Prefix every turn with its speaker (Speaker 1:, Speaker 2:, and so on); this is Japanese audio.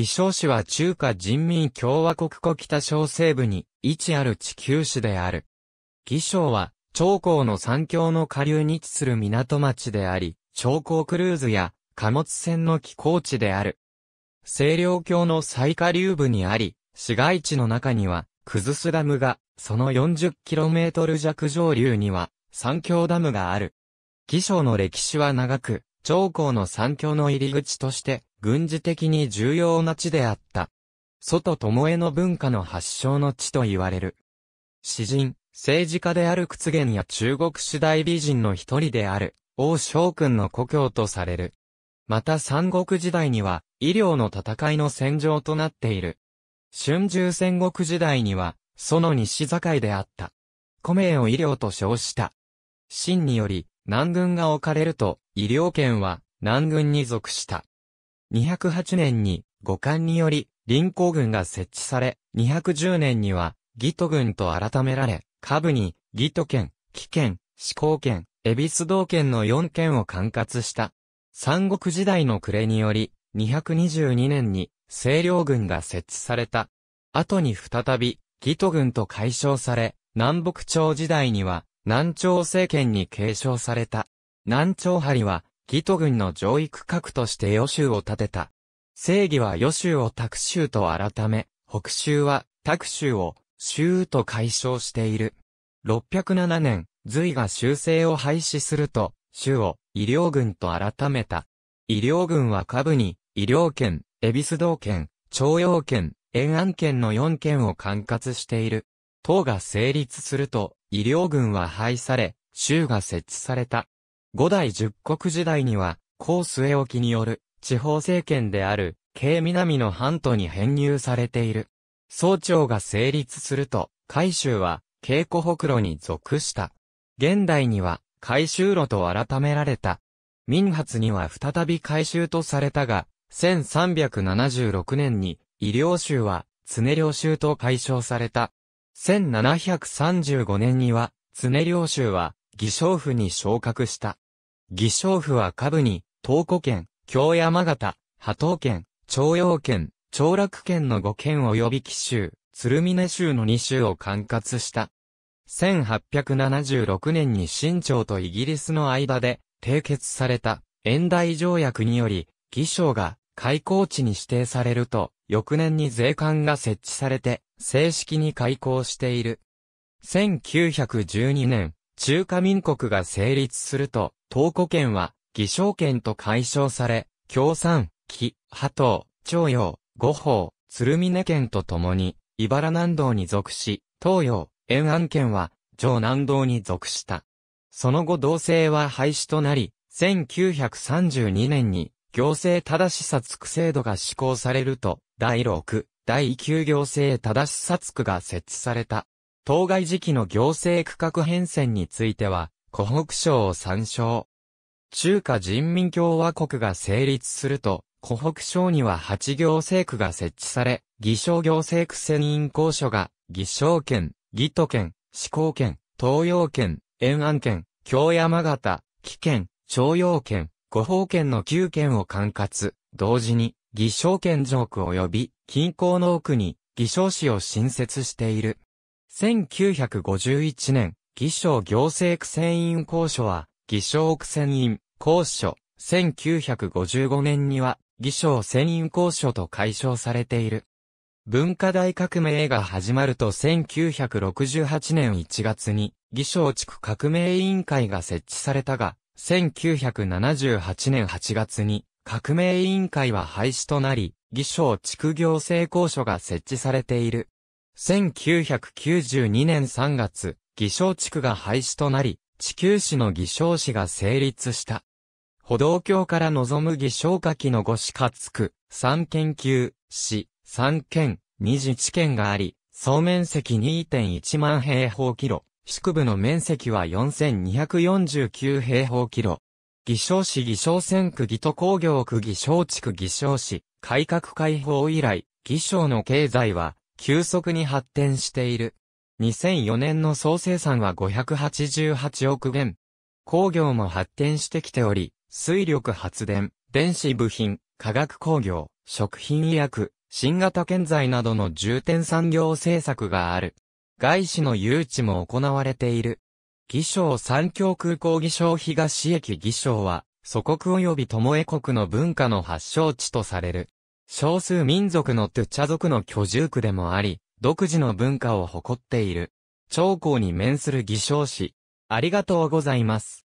Speaker 1: 義昌市は中華人民共和国湖北省西部に位置ある地球市である。義昌は、長江の山峡の下流に位置する港町であり、長江クルーズや貨物船の寄港地である。清涼峡の最下流部にあり、市街地の中には、クズスダムが、その 40km 弱上流には、三峡ダムがある。義昌の歴史は長く、長江の三峡の入り口として、軍事的に重要な地であった。外巴の文化の発祥の地と言われる。詩人、政治家である屈原や中国主大美人の一人である、王将君の故郷とされる。また三国時代には、医療の戦いの戦場となっている。春秋戦国時代には、その西境であった。米を医療と称した。真により、南軍が置かれると、医療圏は南軍に属した。208年に五官により臨港軍が設置され、210年には義都軍と改められ、下部に義都県、紀県、四高県、恵比寿道県の4県を管轄した。三国時代の暮れにより、222年に清領軍が設置された。後に再び、義都軍と解消され、南北朝時代には、南朝政権に継承された。南朝張は、義都軍の上位区画として予州を建てた。正義は予州を拓州と改め、北州は拓州を州と解消している。607年、隋が修正を廃止すると、州を医療軍と改めた。医療軍は下部に、医療圏、恵比寿道圏、徴用圏、延安圏の4県を管轄している。党が成立すると、医療軍は廃され、州が設置された。五代十国時代には、高末沖による地方政権である、京南の半島に編入されている。総長が成立すると、海州は、京湖北路に属した。現代には、海州路と改められた。民発には再び改修とされたが、1376年に、医療州は、常領州と解消された。1735年には、常領州は、義将府に昇格した。義将府は下部に、東古県、京山形、波東県、長陽県、長楽県の5県及び紀州、鶴峰州の2州を管轄した。1876年に清朝とイギリスの間で締結された遠大条約により、義将が開港地に指定されると、翌年に税関が設置されて、正式に開校している。1912年、中華民国が成立すると、東古圏は、偽証圏と解消され、共産、紀、波東、朝陽、五宝、鶴峰県と共に、茨南道に属し、東洋、延安県は、城南道に属した。その後同性は廃止となり、1932年に、行政正しさつく制度が施行されると、第6、第9行政正し札区が設置された。当該時期の行政区画変遷については、湖北省を参照。中華人民共和国が成立すると、湖北省には8行政区が設置され、偽証行政区専任公所が、偽証県、義都県、志向県、東洋県、延安県、京山形、貴県、徴用県、五方県の9県を管轄、同時に、偽証県上区及び、近郊の奥に偽証市を新設している。1951年、偽証行政選委員公所は、義区選委員公所。1955年には、義選委員公所と解消されている。文化大革命が始まると1968年1月に、偽証地区革命委員会が設置されたが、1978年8月に、革命委員会は廃止となり、偽省地区行政公所が設置されている。1992年3月、偽省地区が廃止となり、地球市の偽省市が成立した。歩道橋から望む偽省下記の五市かつく、三県級、市、三県、二次地県があり、総面積2.1万平方キロ、宿部の面積は4249平方キロ。偽証市偽証線区偽都工業区偽証地区偽証市、改革開放以来、義省の経済は急速に発展している。2004年の総生産は588億元。工業も発展してきており、水力発電、電子部品、化学工業、食品医薬、新型建材などの重点産業政策がある。外資の誘致も行われている。偽証三峡空港偽証東駅偽証は、祖国及び巴国の文化の発祥地とされる。少数民族のトゥチャ族の居住区でもあり、独自の文化を誇っている。長江に面する偽証市。ありがとうございます。